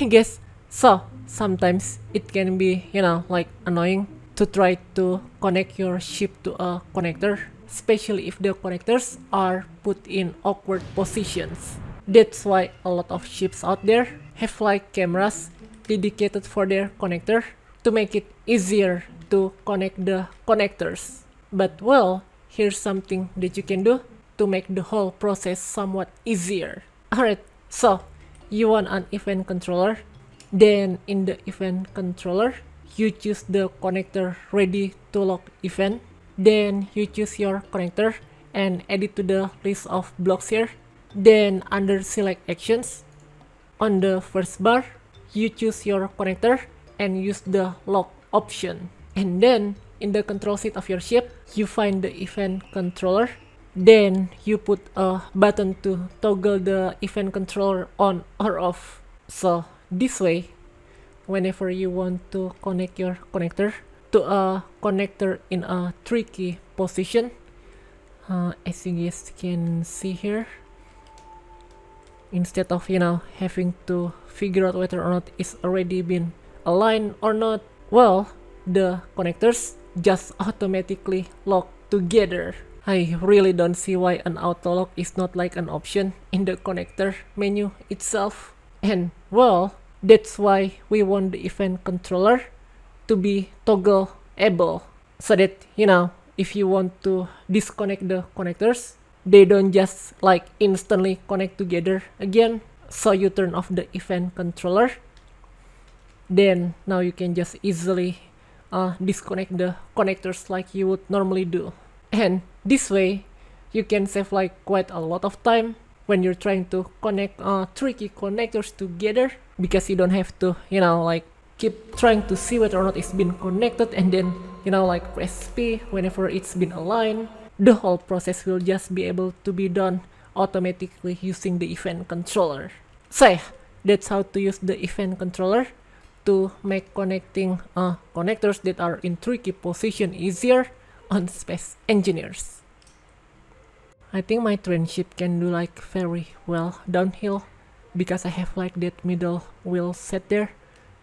I guess so. Sometimes it can be, you know, like annoying to try to connect your ship to a connector, especially if the connectors are put in awkward positions. That's why a lot of ships out there have like cameras dedicated for their connector to make it easier to connect the connectors. But well, here's something that you can do to make the whole process somewhat easier. Alright, so you want an event controller then in the event controller you choose the connector ready to lock event then you choose your connector and add it to the list of blocks here then under select actions on the first bar you choose your connector and use the lock option and then in the control seat of your ship you find the event controller then you put a button to toggle the event controller on or off so this way whenever you want to connect your connector to a connector in a tricky position uh, as you guys can see here instead of you know having to figure out whether or not it's already been aligned or not well the connectors just automatically lock together I really don't see why an auto lock is not like an option in the connector menu itself. And well, that's why we want the event controller to be toggleable so that, you know, if you want to disconnect the connectors, they don't just like instantly connect together again. So you turn off the event controller. Then now you can just easily uh, disconnect the connectors like you would normally do. And this way, you can save like quite a lot of time when you're trying to connect uh, tricky connectors together because you don't have to, you know, like keep trying to see whether or not it's been connected and then, you know, like press P whenever it's been aligned. The whole process will just be able to be done automatically using the event controller. So yeah, that's how to use the event controller to make connecting uh, connectors that are in tricky position easier on space engineers. I think my train ship can do like very well downhill because I have like that middle wheel set there.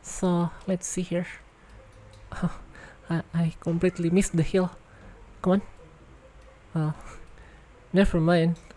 So let's see here. I, I completely missed the hill. Come on. Well, uh, never mind.